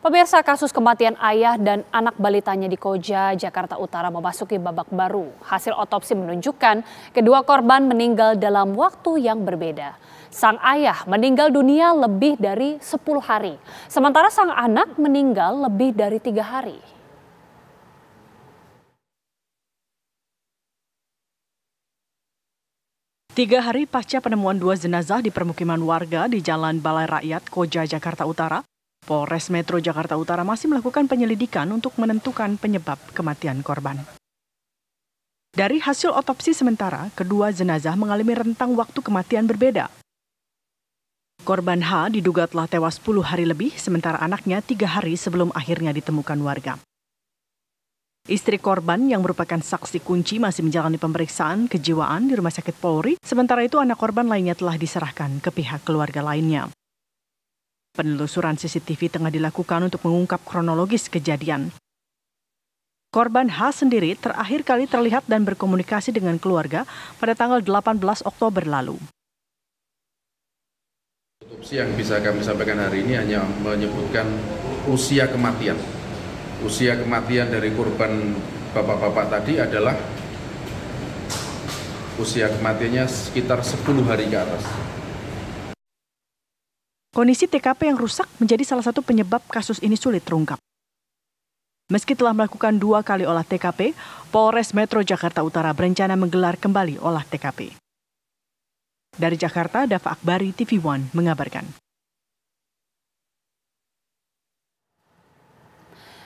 Pemirsa kasus kematian ayah dan anak balitanya di Koja, Jakarta Utara memasuki babak baru. Hasil otopsi menunjukkan kedua korban meninggal dalam waktu yang berbeda. Sang ayah meninggal dunia lebih dari 10 hari, sementara sang anak meninggal lebih dari tiga hari. Tiga hari pasca penemuan dua jenazah di permukiman warga di Jalan Balai Rakyat, Koja, Jakarta Utara, Polres Metro Jakarta Utara masih melakukan penyelidikan untuk menentukan penyebab kematian korban. Dari hasil otopsi sementara, kedua jenazah mengalami rentang waktu kematian berbeda. Korban H diduga telah tewas 10 hari lebih, sementara anaknya tiga hari sebelum akhirnya ditemukan warga. Istri korban yang merupakan saksi kunci masih menjalani pemeriksaan kejiwaan di Rumah Sakit Polri, sementara itu anak korban lainnya telah diserahkan ke pihak keluarga lainnya. Penelusuran CCTV tengah dilakukan untuk mengungkap kronologis kejadian. Korban H sendiri terakhir kali terlihat dan berkomunikasi dengan keluarga pada tanggal 18 Oktober lalu. Otopsi yang bisa kami sampaikan hari ini hanya menyebutkan usia kematian. Usia kematian dari korban bapak-bapak tadi adalah usia kematiannya sekitar 10 hari ke atas. Kondisi TKP yang rusak menjadi salah satu penyebab kasus ini sulit terungkap. Meski telah melakukan dua kali olah TKP, Polres Metro Jakarta Utara berencana menggelar kembali olah TKP. Dari Jakarta, Dafa Akbari, TV One mengabarkan.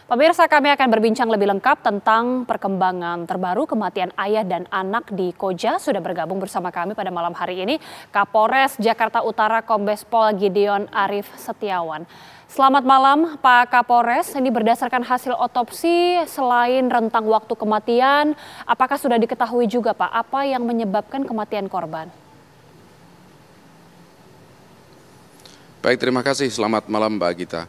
Pemirsa kami akan berbincang lebih lengkap tentang perkembangan terbaru kematian ayah dan anak di Koja. Sudah bergabung bersama kami pada malam hari ini Kapolres Jakarta Utara Kombes Pol Gideon Arif Setiawan. Selamat malam Pak Kapolres, ini berdasarkan hasil otopsi selain rentang waktu kematian, apakah sudah diketahui juga Pak apa yang menyebabkan kematian korban? Baik, terima kasih. Selamat malam Mbak Gita.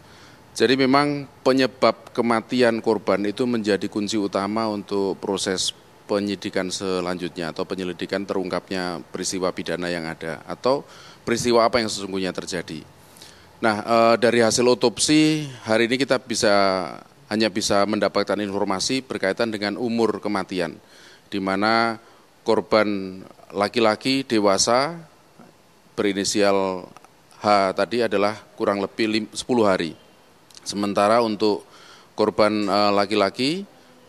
Jadi memang penyebab kematian korban itu menjadi kunci utama untuk proses penyidikan selanjutnya atau penyelidikan terungkapnya peristiwa pidana yang ada atau peristiwa apa yang sesungguhnya terjadi. Nah, eh, dari hasil otopsi hari ini kita bisa hanya bisa mendapatkan informasi berkaitan dengan umur kematian di mana korban laki-laki dewasa berinisial H tadi adalah kurang lebih 10 hari Sementara untuk korban eh, laki-laki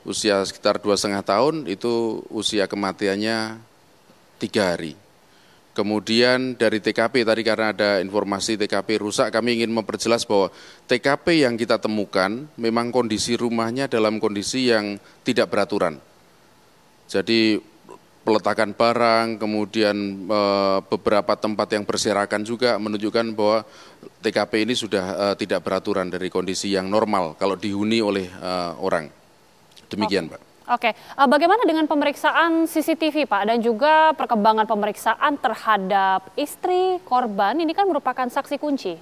usia sekitar dua setengah tahun itu usia kematiannya tiga hari. Kemudian dari TKP tadi karena ada informasi TKP rusak, kami ingin memperjelas bahwa TKP yang kita temukan memang kondisi rumahnya dalam kondisi yang tidak beraturan. Jadi peletakan barang, kemudian eh, beberapa tempat yang berserakan juga menunjukkan bahwa TKP ini sudah eh, tidak beraturan dari kondisi yang normal kalau dihuni oleh eh, orang. Demikian, Pak. Oke, bagaimana dengan pemeriksaan CCTV, Pak, dan juga perkembangan pemeriksaan terhadap istri korban? Ini kan merupakan saksi kunci.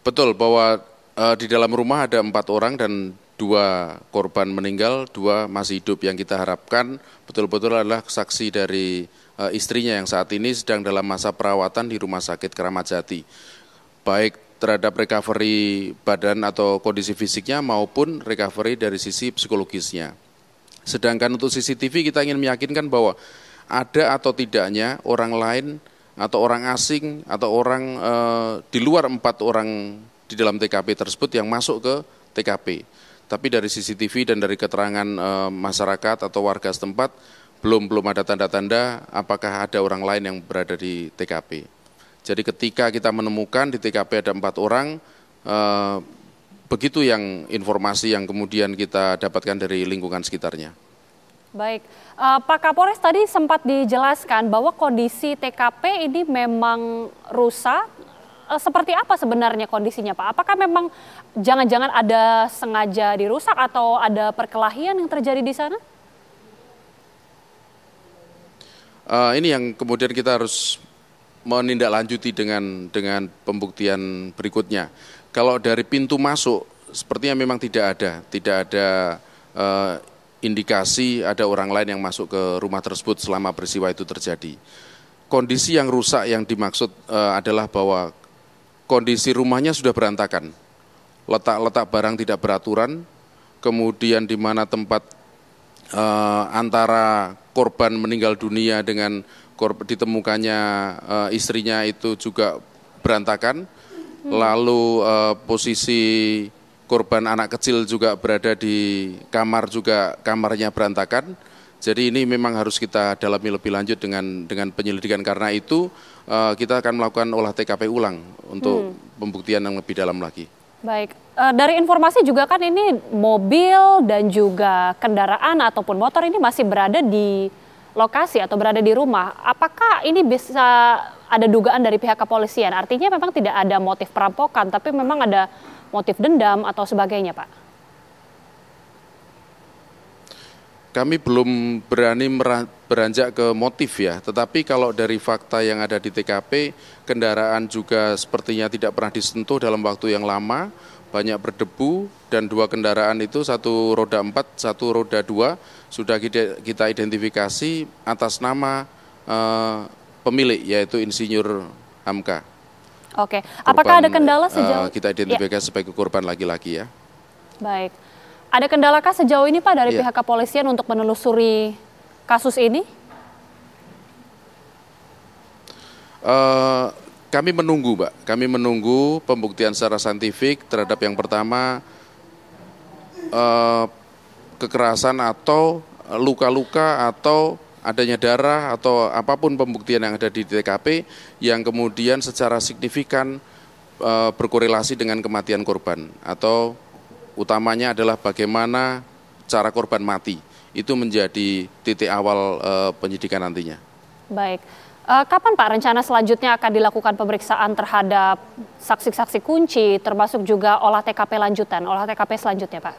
Betul bahwa di dalam rumah ada empat orang dan dua korban meninggal, dua masih hidup. Yang kita harapkan betul-betul adalah saksi dari eh, istrinya yang saat ini sedang dalam masa perawatan di Rumah Sakit Keramat Jati. Baik terhadap recovery badan atau kondisi fisiknya maupun recovery dari sisi psikologisnya. Sedangkan untuk CCTV kita ingin meyakinkan bahwa ada atau tidaknya orang lain atau orang asing atau orang e, di luar empat orang di dalam TKP tersebut yang masuk ke TKP tapi dari CCTV dan dari keterangan e, masyarakat atau warga setempat belum belum ada tanda-tanda apakah ada orang lain yang berada di TKP. Jadi ketika kita menemukan di TKP ada empat orang, e, begitu yang informasi yang kemudian kita dapatkan dari lingkungan sekitarnya. Baik, uh, Pak Kapolres tadi sempat dijelaskan bahwa kondisi TKP ini memang rusak, Eh, seperti apa sebenarnya kondisinya Pak? Apakah memang jangan-jangan ada sengaja dirusak atau ada perkelahian yang terjadi di sana? Uh, ini yang kemudian kita harus menindaklanjuti dengan dengan pembuktian berikutnya. Kalau dari pintu masuk sepertinya memang tidak ada, tidak ada uh, indikasi ada orang lain yang masuk ke rumah tersebut selama peristiwa itu terjadi. Kondisi yang rusak yang dimaksud uh, adalah bahwa kondisi rumahnya sudah berantakan. Letak-letak barang tidak beraturan, kemudian di mana tempat e, antara korban meninggal dunia dengan korban, ditemukannya e, istrinya itu juga berantakan. Lalu e, posisi korban anak kecil juga berada di kamar juga kamarnya berantakan. Jadi ini memang harus kita dalami lebih lanjut dengan dengan penyelidikan karena itu uh, kita akan melakukan olah TKP ulang untuk hmm. pembuktian yang lebih dalam lagi. Baik, uh, dari informasi juga kan ini mobil dan juga kendaraan ataupun motor ini masih berada di lokasi atau berada di rumah. Apakah ini bisa ada dugaan dari pihak kepolisian? Artinya memang tidak ada motif perampokan, tapi memang ada motif dendam atau sebagainya, Pak? kami belum berani beranjak ke motif ya, tetapi kalau dari fakta yang ada di TKP, kendaraan juga sepertinya tidak pernah disentuh dalam waktu yang lama, banyak berdebu, dan dua kendaraan itu, satu roda empat, satu roda dua, sudah kita identifikasi atas nama eh, pemilik, yaitu Insinyur Hamka. Oke, apakah ada kendala eh, sejauh? ini? kita identifikasi ya. sebagai korban laki-laki ya. Baik. Ada kendalakah sejauh ini Pak dari ya. pihak kepolisian untuk menelusuri kasus ini? Uh, kami menunggu, Mbak. Kami menunggu pembuktian secara saintifik terhadap yang pertama uh, kekerasan atau luka-luka atau adanya darah atau apapun pembuktian yang ada di TKP yang kemudian secara signifikan uh, berkorelasi dengan kematian korban atau utamanya adalah bagaimana cara korban mati. Itu menjadi titik awal uh, penyidikan nantinya. Baik. Uh, kapan Pak rencana selanjutnya akan dilakukan pemeriksaan terhadap saksi-saksi kunci, termasuk juga olah TKP lanjutan, olah TKP selanjutnya Pak?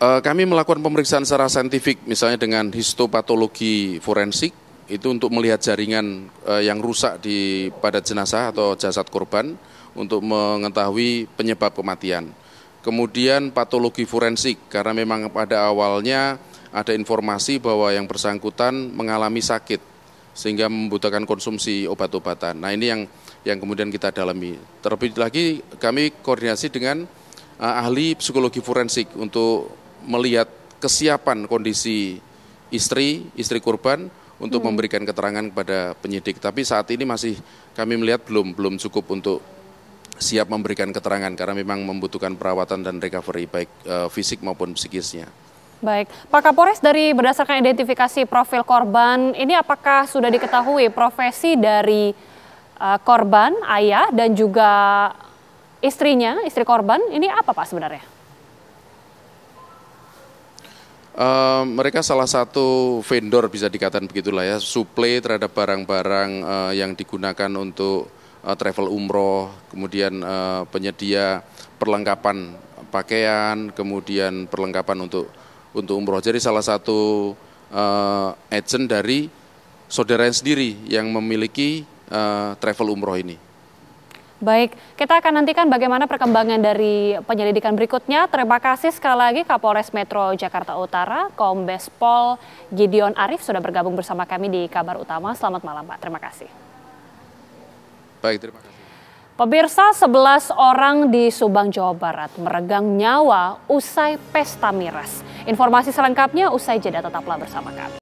Eh, kami melakukan pemeriksaan secara saintifik, misalnya dengan histopatologi forensik, itu untuk melihat jaringan uh, yang rusak di pada jenazah atau jasad korban untuk mengetahui penyebab kematian. Kemudian patologi forensik karena memang pada awalnya ada informasi bahwa yang bersangkutan mengalami sakit sehingga membutuhkan konsumsi obat-obatan. Nah, ini yang yang kemudian kita dalami. Terlebih lagi kami koordinasi dengan uh, ahli psikologi forensik untuk melihat kesiapan kondisi istri, istri korban untuk hmm. memberikan keterangan kepada penyidik. Tapi saat ini masih kami melihat belum belum cukup untuk siap memberikan keterangan karena memang membutuhkan perawatan dan recovery baik uh, fisik maupun psikisnya. Baik, Pak Kapolres dari berdasarkan identifikasi profil korban ini apakah sudah diketahui profesi dari uh, korban ayah dan juga istrinya, istri korban ini apa Pak sebenarnya? Uh, mereka salah satu vendor bisa dikatakan begitulah ya, suplai terhadap barang-barang uh, yang digunakan untuk uh, travel umroh, kemudian uh, penyedia perlengkapan pakaian, kemudian perlengkapan untuk untuk umroh. Jadi salah satu uh, agent dari saudara sendiri yang memiliki uh, travel umroh ini. Baik, kita akan nantikan bagaimana perkembangan dari penyelidikan berikutnya. Terima kasih sekali lagi Kapolres Metro Jakarta Utara, Kombes Pol Gideon Arif sudah bergabung bersama kami di Kabar Utama. Selamat malam Pak, terima kasih. Baik, terima kasih. Pemirsa 11 orang di Subang, Jawa Barat meregang nyawa usai pesta miras. Informasi selengkapnya usai jeda tetaplah bersama kami.